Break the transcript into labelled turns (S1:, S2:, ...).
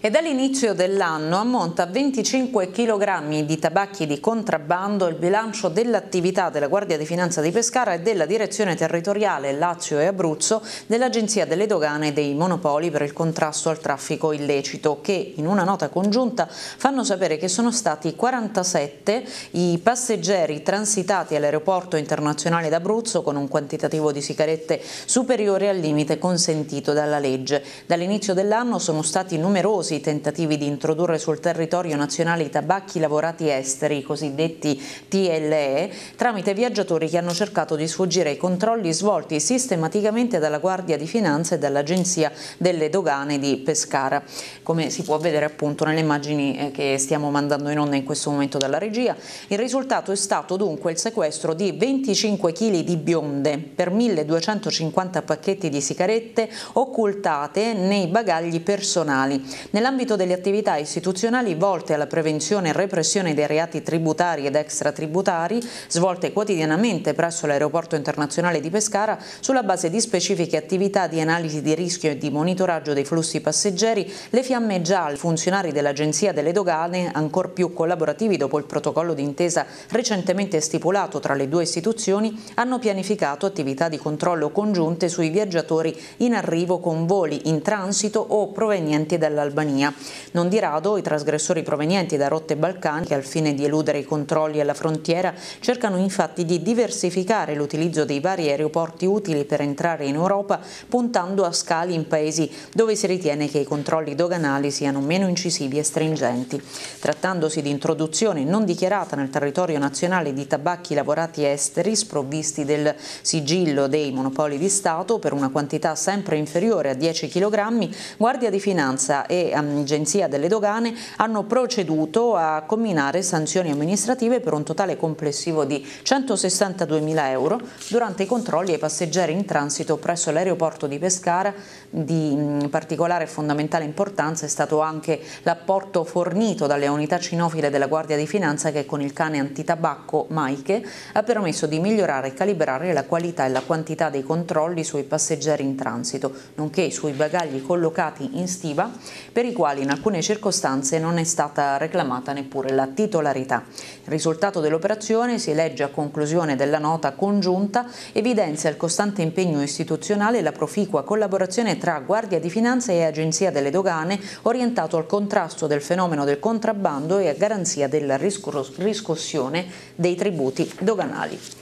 S1: e dall'inizio dell'anno ammonta a 25 kg di tabacchi di contrabbando il bilancio dell'attività della Guardia di Finanza di Pescara e della Direzione Territoriale Lazio e Abruzzo dell'Agenzia delle Dogane e dei Monopoli per il contrasto al traffico illecito che in una nota congiunta fanno sapere che sono stati 47 i passeggeri transitati all'aeroporto internazionale d'Abruzzo con un quantitativo di sigarette superiore al limite consentito dalla legge. Dall'inizio dell'anno sono stati numerosi numerosi tentativi di introdurre sul territorio nazionale i tabacchi lavorati esteri, i cosiddetti TLE, tramite viaggiatori che hanno cercato di sfuggire ai controlli svolti sistematicamente dalla Guardia di Finanza e dall'Agenzia delle Dogane di Pescara. Come si può vedere appunto nelle immagini eh, che stiamo mandando in onda in questo momento dalla regia, il risultato è stato dunque il sequestro di 25 kg di bionde per 1250 pacchetti di sigarette occultate nei bagagli personali. Nell'ambito delle attività istituzionali volte alla prevenzione e repressione dei reati tributari ed extratributari, svolte quotidianamente presso l'aeroporto internazionale di Pescara, sulla base di specifiche attività di analisi di rischio e di monitoraggio dei flussi passeggeri, le fiamme gialle, funzionari dell'Agenzia delle Dogane, ancor più collaborativi dopo il protocollo d'intesa recentemente stipulato tra le due istituzioni, hanno pianificato attività di controllo congiunte sui viaggiatori in arrivo con voli in transito o provenienti dall'Albania Romania. Non di rado i trasgressori provenienti da rotte balcaniche al fine di eludere i controlli alla frontiera cercano infatti di diversificare l'utilizzo dei vari aeroporti utili per entrare in Europa puntando a scali in paesi dove si ritiene che i controlli doganali siano meno incisivi e stringenti. Trattandosi di introduzione non dichiarata nel territorio nazionale di tabacchi lavorati esteri sprovvisti del sigillo dei monopoli di Stato per una quantità sempre inferiore a 10 kg, Guardia di Finanza e Agenzia delle Dogane hanno proceduto a combinare sanzioni amministrative per un totale complessivo di 162.000 euro durante i controlli ai passeggeri in transito presso l'aeroporto di Pescara. Di particolare e fondamentale importanza è stato anche l'apporto fornito dalle unità cinofile della Guardia di Finanza che con il cane antitabacco Maiche ha permesso di migliorare e calibrare la qualità e la quantità dei controlli sui passeggeri in transito, nonché sui bagagli collocati in stiva per per i quali in alcune circostanze non è stata reclamata neppure la titolarità. Il risultato dell'operazione, si legge a conclusione della nota congiunta, evidenzia il costante impegno istituzionale e la proficua collaborazione tra Guardia di Finanza e Agenzia delle Dogane orientato al contrasto del fenomeno del contrabbando e a garanzia della riscossione dei tributi doganali.